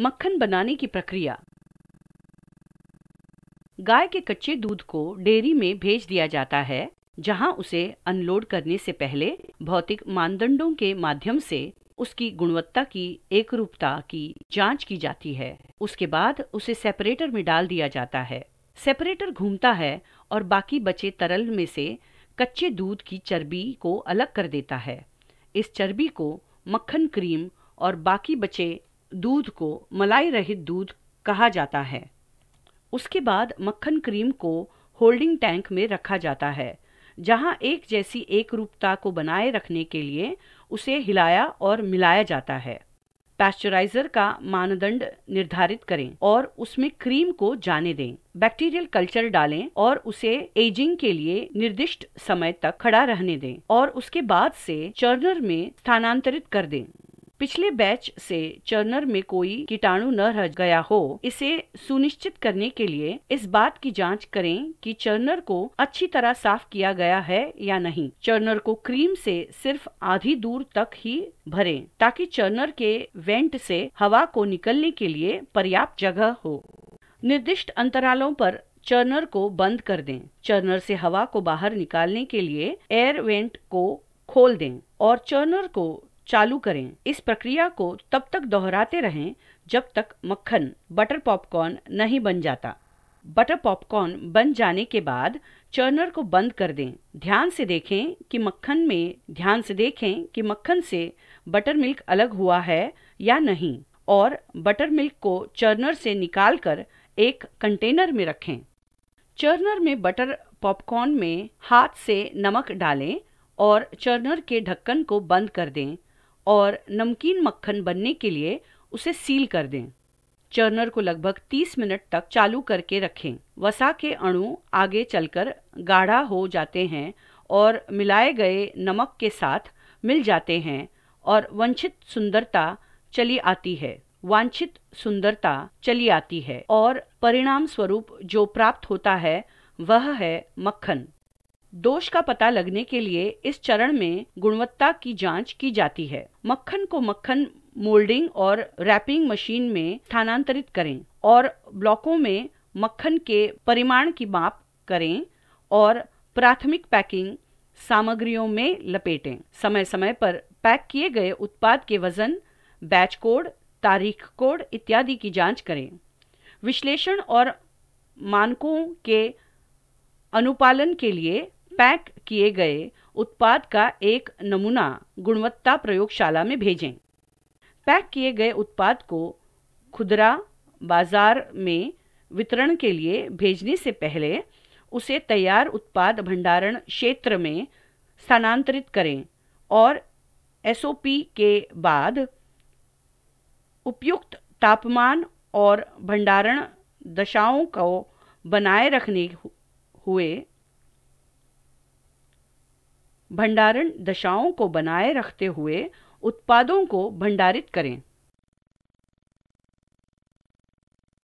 मक्खन बनाने की प्रक्रिया गाय के कच्चे दूध को डेयरी में भेज दिया जाता है जहां उसे अनलोड करने से पहले भौतिक मानदंडों के माध्यम से उसकी गुणवत्ता की एकरूपता की जांच की जाती है उसके बाद उसे सेपरेटर में डाल दिया जाता है सेपरेटर घूमता है और बाकी बचे तरल में से कच्चे दूध की चर्बी को अलग कर देता है इस चर्बी को मक्खन क्रीम और बाकी बचे दूध को मलाई रहित दूध कहा जाता है उसके बाद मक्खन क्रीम को होल्डिंग टैंक में रखा जाता है जहां एक जैसी एक रूपता को बनाए रखने के लिए उसे हिलाया और मिलाया जाता है पैस्चराइजर का मानदंड निर्धारित करें और उसमें क्रीम को जाने दें बैक्टीरियल कल्चर डालें और उसे एजिंग के लिए निर्दिष्ट समय तक खड़ा रहने दें और उसके बाद से चर्नर में स्थानांतरित कर दें पिछले बैच से चर्नर में कोई कीटाणु न रह गया हो इसे सुनिश्चित करने के लिए इस बात की जांच करें कि चर्नर को अच्छी तरह साफ किया गया है या नहीं चर्नर को क्रीम से सिर्फ आधी दूर तक ही भरें ताकि चर्नर के वेंट से हवा को निकलने के लिए पर्याप्त जगह हो निर्दिष्ट अंतरालों पर चर्नर को बंद कर दें चर्नर से हवा को बाहर निकालने के लिए एयर वेंट को खोल दें और चर्नर को चालू करें इस प्रक्रिया को तब तक दोहराते रहें जब तक मक्खन बटर पॉपकॉर्न नहीं बन जाता बटर पॉपकॉर्न बन जाने के बाद चर्नर को बंद कर दें ध्यान से देखें कि मक्खन में ध्यान से देखें कि मक्खन से बटर मिल्क अलग हुआ है या नहीं और बटर मिल्क को चर्नर से निकाल कर एक कंटेनर में रखें चर्नर में बटर पॉपकॉर्न में हाथ से नमक डालें और चर्नर के ढक्कन को बंद कर दें और नमकीन मक्खन बनने के लिए उसे सील कर दें चर्नर को लगभग 30 मिनट तक चालू करके रखें वसा के अणु आगे चलकर गाढ़ा हो जाते हैं और मिलाए गए नमक के साथ मिल जाते हैं और वंचित सुंदरता चली आती है वांछित सुंदरता चली आती है और परिणाम स्वरूप जो प्राप्त होता है वह है मक्खन दोष का पता लगने के लिए इस चरण में गुणवत्ता की जांच की जाती है मक्खन को मक्खन मोल्डिंग और रैपिंग मशीन में स्थानांतरित करें और ब्लॉकों में मक्खन के परिमाण की माप करें और प्राथमिक पैकिंग सामग्रियों में लपेटें समय समय पर पैक किए गए उत्पाद के वजन बैच कोड तारीख कोड इत्यादि की जांच करें विश्लेषण और मानकों के अनुपालन के लिए पैक किए गए उत्पाद का एक नमूना गुणवत्ता प्रयोगशाला में भेजें पैक किए गए उत्पाद को खुदरा बाजार में वितरण के लिए भेजने से पहले उसे तैयार उत्पाद भंडारण क्षेत्र में स्थानांतरित करें और एसओपी के बाद उपयुक्त तापमान और भंडारण दशाओं को बनाए रखने हुए भंडारण दशाओं को बनाए रखते हुए उत्पादों को भंडारित करें